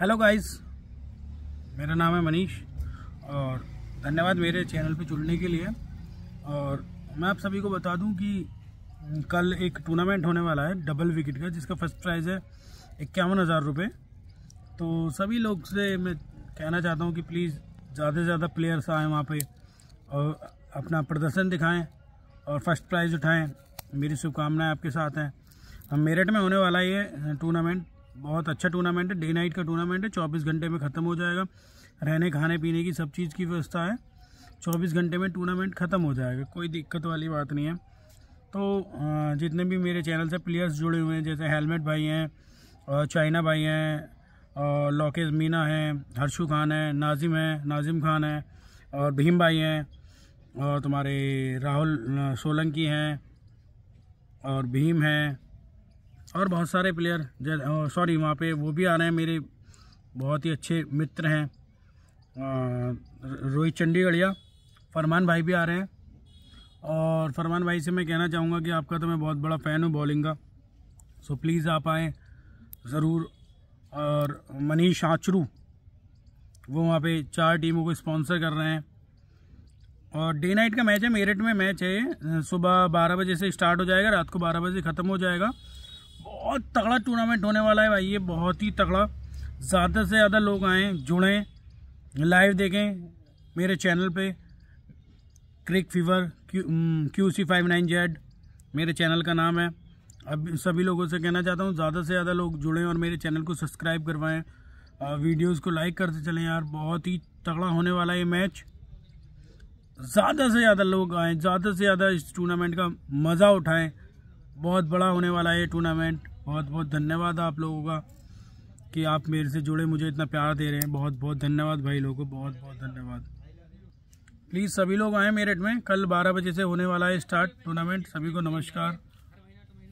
hello guys मेरा नाम है मनीष और धन्यवाद मेरे चैनल पे जुड़ने के लिए और मैं आप सभी को बता दूं कि कल एक टूर्नामेंट होने वाला है डबल विकेट का जिसका फर्स्ट प्राइज़ है इक्यावन हज़ार रुपये तो सभी लोग से मैं कहना चाहता हूं कि प्लीज़ ज़्यादा से ज़्यादा प्लेयर्स आएँ वहाँ पे और अपना प्रदर्शन दिखाएँ और फर्स्ट प्राइज़ उठाएँ मेरी शुभकामनाएँ आपके साथ हैं मेरठ में होने वाला ये टूर्नामेंट बहुत अच्छा टूर्नामेंट है डे नाइट का टूर्नामेंट है चौबीस घंटे में ख़त्म हो जाएगा रहने खाने पीने की सब चीज़ की व्यवस्था है चौबीस घंटे में टूर्नामेंट ख़त्म हो जाएगा कोई दिक्कत वाली बात नहीं है तो जितने भी मेरे चैनल से प्लेयर्स जुड़े हुए हैं जैसे हेलमेट भाई हैं और चाइना भाई हैं और लॉकेज मीना हैं हर्षु खान हैं नाजिम हैं नाजिम खान हैं और भीम भाई हैं और तुम्हारे राहुल सोलंकी हैं और भीम हैं और बहुत सारे प्लेयर सॉरी वहाँ पे वो भी आ रहे हैं मेरे बहुत ही अच्छे मित्र हैं रोहित चंडीगढ़िया फरमान भाई भी आ रहे हैं और फरमान भाई से मैं कहना चाहूँगा कि आपका तो मैं बहुत बड़ा फ़ैन हूँ बॉलिंग का सो प्लीज़ आप आएँ ज़रूर और मनीष आचरू वो वहाँ पे चार टीमों को स्पॉन्सर कर रहे हैं और डे नाइट का मैच है मेरठ में मैच है सुबह बारह बजे से स्टार्ट हो जाएगा रात को बारह बजे ख़त्म हो जाएगा बहुत तगड़ा टूर्नामेंट होने वाला है भाई ये बहुत ही तगड़ा ज़्यादा से ज़्यादा लोग आएँ जुड़ें लाइव देखें मेरे चैनल पे cric fever Q C five nine Z मेरे चैनल का नाम है अब सभी लोगों से कहना चाहता हूँ ज़्यादा से ज़्यादा लोग जुड़ें और मेरे चैनल को सब्सक्राइब करवाएं वीडियोस को लाइक करते चलें यार बहुत ही तगड़ा होने वाला है ये मैच ज़्यादा से ज़्यादा लोग आएँ ज़्यादा से ज़्यादा इस टूर्नामेंट का मज़ा उठाएँ बहुत बड़ा होने वाला है ये टूर्नामेंट बहुत बहुत धन्यवाद आप लोगों का कि आप मेरे से जुड़े मुझे इतना प्यार दे रहे हैं बहुत बहुत धन्यवाद भाई लोगों को बहुत बहुत धन्यवाद प्लीज़ सभी लोग आएँ मेरठ में कल 12 बजे से होने वाला है स्टार्ट टूर्नामेंट सभी को नमस्कार